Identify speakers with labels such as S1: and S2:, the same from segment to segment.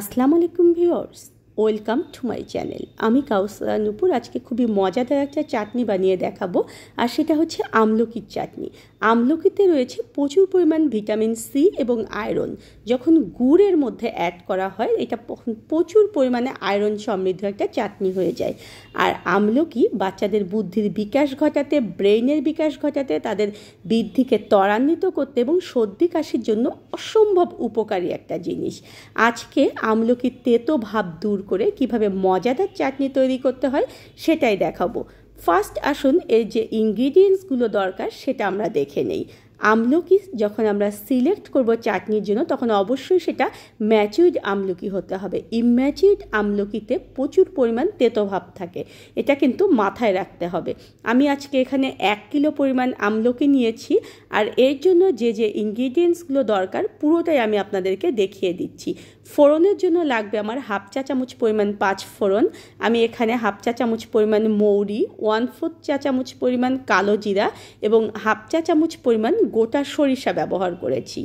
S1: আসসালামু আলাইকুম viewers welcome to my channel আমি কাউসা নুপুর আজকে খুবই মজাদার একটা চাটনি বানিয়ে দেখাবো আর সেটা হচ্ছে আমলকির চাটনি আমলকিতে রয়েছে প্রচুর পরিমাণ ভিটামিন সি এবং আয়রন যখন গুড়ের মধ্যে অ্যাড করা হয় এটা প্রচুর পরিমাণে আয়রন সমৃদ্ধ একটা চাটনি হয়ে যায় আর আমলকি বাচ্চাদের বুদ্ধির বিকাশ ঘটাতে ব্রেনের বিকাশ ঘটাতে তাদের বৃদ্ধিকে ত্বরান্বিত করতে এবং সর্দি কাশির জন্য অসম্ভব উপকারী একটা জিনিস আজকে আমলকির তেতো ভাব দূর করে কিভাবে মজাদার চাটনি তৈরি করতে হয় সেটাই দেখাবো ফার্স্ট আসুন এর যে ইনগ্রিডিয়েন্টসগুলো দরকার সেটা আমরা দেখে নেই আমলকি যখন আমরা সিলেক্ট করব চাটনির জন্য তখন অবশ্যই সেটা ম্যাচিউড আমলকি হতে হবে ইম্যাচিউড আমলকিতে প্রচুর পরিমাণ তেতো ভাব থাকে এটা কিন্তু মাথায় রাখতে হবে আমি আজকে এখানে এক কিলো পরিমাণ আমলকি নিয়েছি আর এর জন্য যে যে ইনগ্রিডিয়েন্টসগুলো দরকার পুরোটাই আমি আপনাদেরকে দেখিয়ে দিচ্ছি ফোড়নের জন্য লাগবে আমার হাফ চা চামচ পরিমাণ পাঁচ ফোড়ন আমি এখানে হাফ চা চামচ পরিমাণ মৌরি ওয়ান ফোর্থ চা চামচ পরিমাণ কালো জিরা এবং হাফ চা চামচ পরিমাণ গোটা সরিষা ব্যবহার করেছি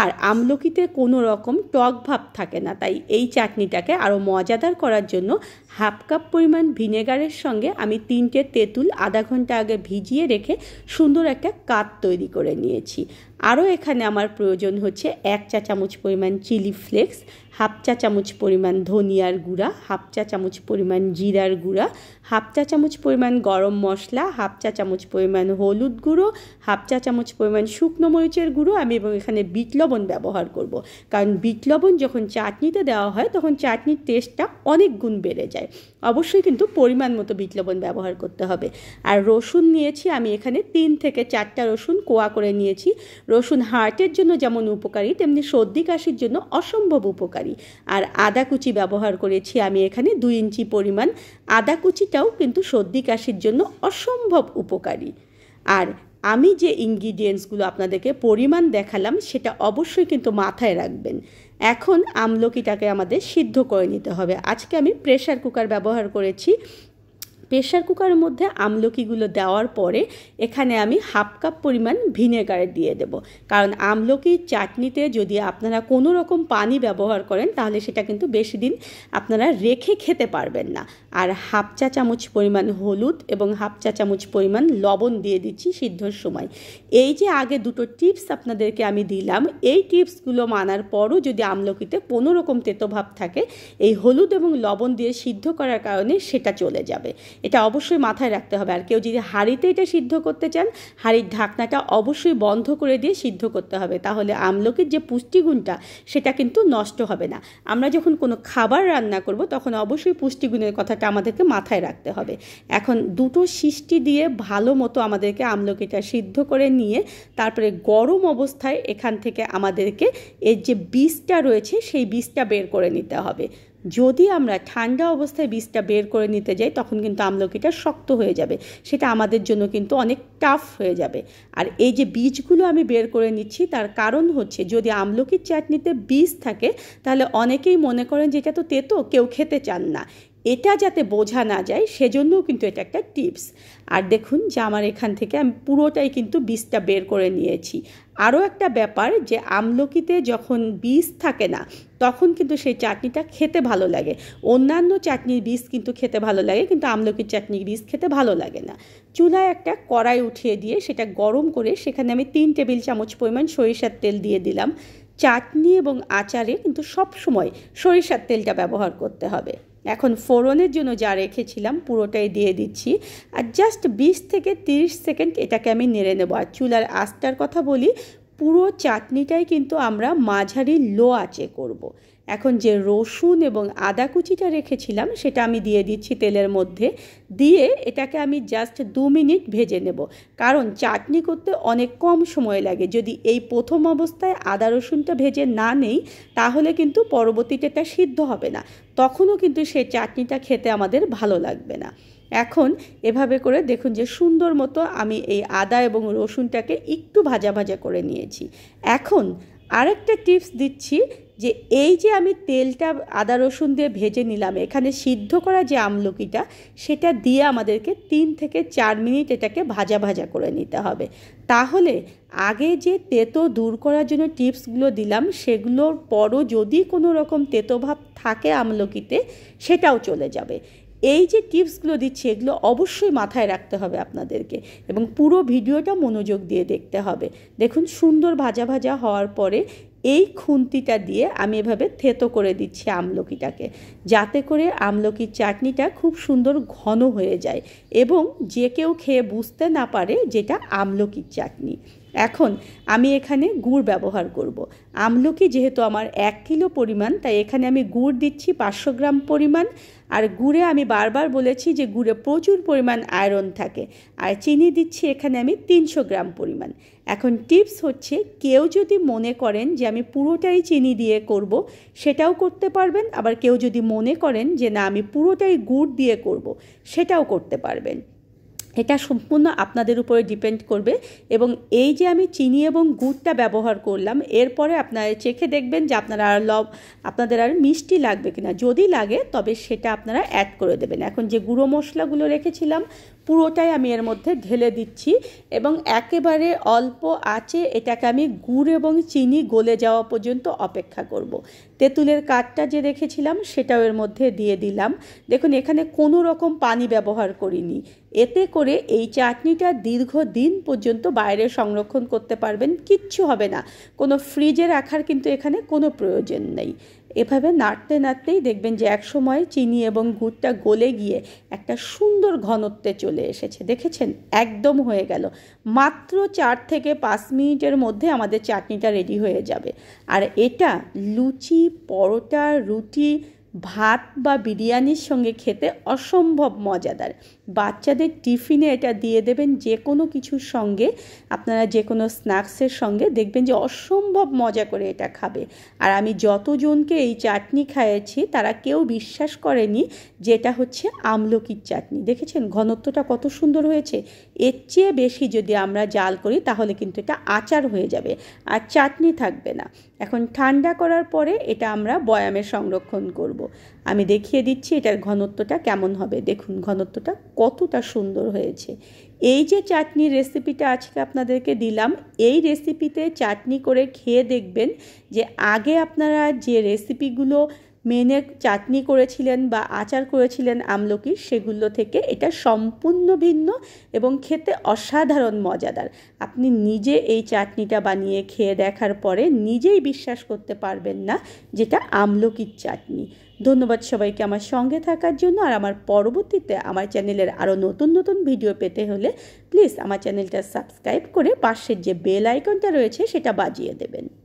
S1: আর আমলকিতে কোনো রকম টক ভাব থাকে না তাই এই চাটনিটাকে আরও মজাদার করার জন্য হাফ কাপ পরিমাণ ভিনেগারের সঙ্গে আমি তিনটে তেঁতুল আধা ঘন্টা আগে ভিজিয়ে রেখে সুন্দর একটা কাত তৈরি করে নিয়েছি আরও এখানে আমার প্রয়োজন হচ্ছে এক চা চামচ পরিমাণ চিলি ফ্লেক্স হাফ চা চামচ পরিমাণ ধনিয়ার গুঁড়া হাফ চা চামচ পরিমাণ জিরার গুঁড়া হাফ চা চামচ পরিমাণ গরম মশলা হাফ চা চামচ পরিমাণ হলুদ গুঁড়ো হাফ চা চামচ পরিমাণ শুকনো মরিচের গুঁড়ো আমি এবং এখানে বিট লবণ ব্যবহার করব। কারণ বিট লবণ যখন চাটনিতে দেওয়া হয় তখন চাটনির টেস্টটা অনেক গুণ বেড়ে যায় অবশ্যই কিন্তু পরিমাণ মতো বিট লবণ ব্যবহার করতে হবে আর রসুন নিয়েছি আমি এখানে তিন থেকে চারটা রসুন কোয়া করে নিয়েছি রসুন হার্টের জন্য যেমন উপকারী তেমনি সর্দি কাশির জন্য অসম্ভব উপকারী আর আদা কুচি ব্যবহার করেছি আমি এখানে দুই ইঞ্চি পরিমাণ আদা কুচিটাও কিন্তু সর্দি কাশির জন্য অসম্ভব উপকারী আর আমি যে ইনগ্রিডিয়েন্টসগুলো আপনাদেরকে পরিমাণ দেখালাম সেটা অবশ্যই কিন্তু মাথায় রাখবেন এখন আমলকিটাকে আমাদের সিদ্ধ করে নিতে হবে আজকে আমি প্রেশার কুকার ব্যবহার করেছি প্রেশার কুকারের মধ্যে আমলকিগুলো দেওয়ার পরে এখানে আমি হাফ কাপ পরিমাণ ভিনেগার দিয়ে দেব কারণ আমলকির চাটনিতে যদি আপনারা কোনো রকম পানি ব্যবহার করেন তাহলে সেটা কিন্তু বেশি দিন আপনারা রেখে খেতে পারবেন না আর হাফ চা চামচ পরিমাণ হলুদ এবং হাফ চা চামচ পরিমাণ লবণ দিয়ে দিচ্ছি সিদ্ধর সময় এই যে আগে দুটো টিপস আপনাদেরকে আমি দিলাম এই টিপসগুলো মানার পরও যদি আমলকিতে কোনো রকম তেতো ভাব থাকে এই হলুদ এবং লবণ দিয়ে সিদ্ধ করার কারণে সেটা চলে যাবে এটা অবশ্যই মাথায় রাখতে হবে আর কেউ যদি হাঁড়িতে এটা সিদ্ধ করতে চান হাঁড়ির ঢাকনাটা অবশ্যই বন্ধ করে দিয়ে সিদ্ধ করতে হবে তাহলে আমলকির যে পুষ্টিগুণটা সেটা কিন্তু নষ্ট হবে না আমরা যখন কোনো খাবার রান্না করব তখন অবশ্যই পুষ্টিগুণের কথাটা আমাদেরকে মাথায় রাখতে হবে এখন দুটো সৃষ্টি দিয়ে ভালো মতো আমাদেরকে আমলকিটা সিদ্ধ করে নিয়ে তারপরে গরম অবস্থায় এখান থেকে আমাদেরকে এর যে বীজটা রয়েছে সেই বীজটা বের করে নিতে হবে যদি আমরা ঠান্ডা অবস্থায় বীজটা বের করে নিতে যাই তখন কিন্তু আমলকিটা শক্ত হয়ে যাবে সেটা আমাদের জন্য কিন্তু অনেক টাফ হয়ে যাবে আর এই যে বীজগুলো আমি বের করে নিচ্ছি তার কারণ হচ্ছে যদি আমলকির চাটনিতে বীজ থাকে তাহলে অনেকেই মনে করেন যে এটা তো তেতো কেউ খেতে চান না এটা যাতে বোঝা না যায় সেজন্যও কিন্তু এটা একটা টিপস আর দেখুন যে আমার এখান থেকে আমি পুরোটাই কিন্তু বীজটা বের করে নিয়েছি আরও একটা ব্যাপার যে আমলকিতে যখন বীজ থাকে না তখন কিন্তু সেই চাটনিটা খেতে ভালো লাগে অন্যান্য চাটনির বীজ কিন্তু খেতে ভালো লাগে কিন্তু আমলকির চাটনির বীজ খেতে ভালো লাগে না চুলায় একটা কড়াই উঠিয়ে দিয়ে সেটা গরম করে সেখানে আমি তিন টেবিল চামচ পরিমাণ সরিষার তেল দিয়ে দিলাম চাটনি এবং আচারে কিন্তু সব সময় সরিষার তেলটা ব্যবহার করতে হবে এখন ফোড়নের জন্য যা রেখেছিলাম পুরোটাই দিয়ে দিচ্ছি আর জাস্ট বিশ থেকে তিরিশ সেকেন্ড এটাকে আমি নেড়ে নেবো আর চুলার আস্তার কথা বলি পুরো চাটনিটাই কিন্তু আমরা মাঝারি লো আঁচে করব। এখন যে রসুন এবং আদা কুচিটা রেখেছিলাম সেটা আমি দিয়ে দিচ্ছি তেলের মধ্যে দিয়ে এটাকে আমি জাস্ট দু মিনিট ভেজে নেব কারণ চাটনি করতে অনেক কম সময় লাগে যদি এই প্রথম অবস্থায় আদা রসুনটা ভেজে না নেই তাহলে কিন্তু পরবর্তীতে এটা সিদ্ধ হবে না তখনও কিন্তু সেই চাটনিটা খেতে আমাদের ভালো লাগবে না এখন এভাবে করে দেখুন যে সুন্দর মতো আমি এই আদা এবং রসুনটাকে একটু ভাজা ভাজা করে নিয়েছি এখন আরেকটা টিপস দিচ্ছি যে এই যে আমি তেলটা আদা রসুন দিয়ে ভেজে নিলাম এখানে সিদ্ধ করা যে আমলকিটা সেটা দিয়ে আমাদেরকে তিন থেকে চার মিনিট এটাকে ভাজা ভাজা করে নিতে হবে তাহলে আগে যে তেতো দূর করার জন্য টিপসগুলো দিলাম সেগুলোর পরও যদি কোনো রকম তেতো ভাব থাকে আমলকিতে সেটাও চলে যাবে এই যে টিপসগুলো দিচ্ছি এগুলো অবশ্যই মাথায় রাখতে হবে আপনাদেরকে এবং পুরো ভিডিওটা মনোযোগ দিয়ে দেখতে হবে দেখুন সুন্দর ভাজা ভাজা হওয়ার পরে এই খুন্তিটা দিয়ে আমি এভাবে থেতো করে দিচ্ছি আমলকিটাকে যাতে করে আমলকির চাটনিটা খুব সুন্দর ঘন হয়ে যায় এবং যে কেউ খেয়ে বুঝতে না পারে যেটা আমলকির চাটনি এখন আমি এখানে গুড় ব্যবহার করব। আমলকি যেহেতু আমার এক কিলো পরিমাণ তাই এখানে আমি গুড় দিচ্ছি পাঁচশো গ্রাম পরিমাণ আর গুড়ে আমি বারবার বলেছি যে গুড়ে প্রচুর পরিমাণ আয়রন থাকে আর চিনি দিচ্ছি এখানে আমি তিনশো গ্রাম পরিমাণ এখন টিপস হচ্ছে কেউ যদি মনে করেন যে আমি পুরোটাই চিনি দিয়ে করব সেটাও করতে পারবেন আবার কেউ যদি মনে করেন যে না আমি পুরোটাই গুড় দিয়ে করব সেটাও করতে পারবেন এটা সম্পূর্ণ আপনাদের উপরে ডিপেন্ড করবে এবং এই যে আমি চিনি এবং গুড়টা ব্যবহার করলাম এরপরে আপনারা চেখে দেখবেন যে আপনারা আর লব আপনাদের আর মিষ্টি লাগবে কিনা যদি লাগে তবে সেটা আপনারা অ্যাড করে দেবেন এখন যে গুঁড়ো মশলাগুলো রেখেছিলাম পুরোটাই আমি এর মধ্যে ঢেলে দিচ্ছি এবং একেবারে অল্প আছে এটাকে আমি গুড় এবং চিনি গলে যাওয়া পর্যন্ত অপেক্ষা করব। তেঁতুলের কাঠটা যে রেখেছিলাম সেটাও এর মধ্যে দিয়ে দিলাম দেখুন এখানে কোনো রকম পানি ব্যবহার করিনি এতে করে এই চাটনিটা দীর্ঘ দিন পর্যন্ত বাইরে সংরক্ষণ করতে পারবেন কিচ্ছু হবে না কোনো ফ্রিজে রাখার কিন্তু এখানে কোনো প্রয়োজন নেই এভাবে নাড়তে নাড়তেই দেখবেন যে এক সময় চিনি এবং গুড়টা গলে গিয়ে একটা সুন্দর ঘনত্বে চলে এসেছে দেখেছেন একদম হয়ে গেল মাত্র চার থেকে পাঁচ মিনিটের মধ্যে আমাদের চাটনিটা রেডি হয়ে যাবে আর এটা লুচি পরোটা রুটি ভাত বা বিরিয়ানির সঙ্গে খেতে অসম্ভব মজাদার বাচ্চাদের টিফিনে এটা দিয়ে দেবেন যে কোনো কিছুর সঙ্গে আপনারা যে কোনো স্ন্যাক্সের সঙ্গে দেখবেন যে অসম্ভব মজা করে এটা খাবে আর আমি যতজনকে এই চাটনি খাইয়েছি তারা কেউ বিশ্বাস করেনি যে এটা হচ্ছে আমলকির চাটনি দেখেছেন ঘনত্বটা কত সুন্দর হয়েছে এর চেয়ে বেশি যদি আমরা জাল করি তাহলে কিন্তু এটা আচার হয়ে যাবে আর চাটনি থাকবে না এখন ঠান্ডা করার পরে এটা আমরা বয়ামে সংরক্ষণ করব। আমি দেখিয়ে দিচ্ছি এটার ঘনত্বটা কেমন হবে দেখুন ঘনত্বটা কতটা সুন্দর হয়েছে এই যে চাটনির রেসিপিটা আজকে আপনাদেরকে দিলাম এই রেসিপিতে চাটনি করে খেয়ে দেখবেন যে আগে আপনারা যে রেসিপিগুলো মেনে চাটনি করেছিলেন বা আচার করেছিলেন আমলকির সেগুলো থেকে এটা সম্পূর্ণ ভিন্ন এবং খেতে অসাধারণ মজাদার আপনি নিজে এই চাটনিটা বানিয়ে খেয়ে দেখার পরে নিজেই বিশ্বাস করতে পারবেন না যেটা আমলকির চাটনি ধন্যবাদ সবাইকে আমার সঙ্গে থাকার জন্য আর আমার পরবর্তীতে আমার চ্যানেলের আরও নতুন নতুন ভিডিও পেতে হলে প্লিজ আমার চ্যানেলটা সাবস্ক্রাইব করে পাশের যে বেল আইকনটা রয়েছে সেটা বাজিয়ে দেবেন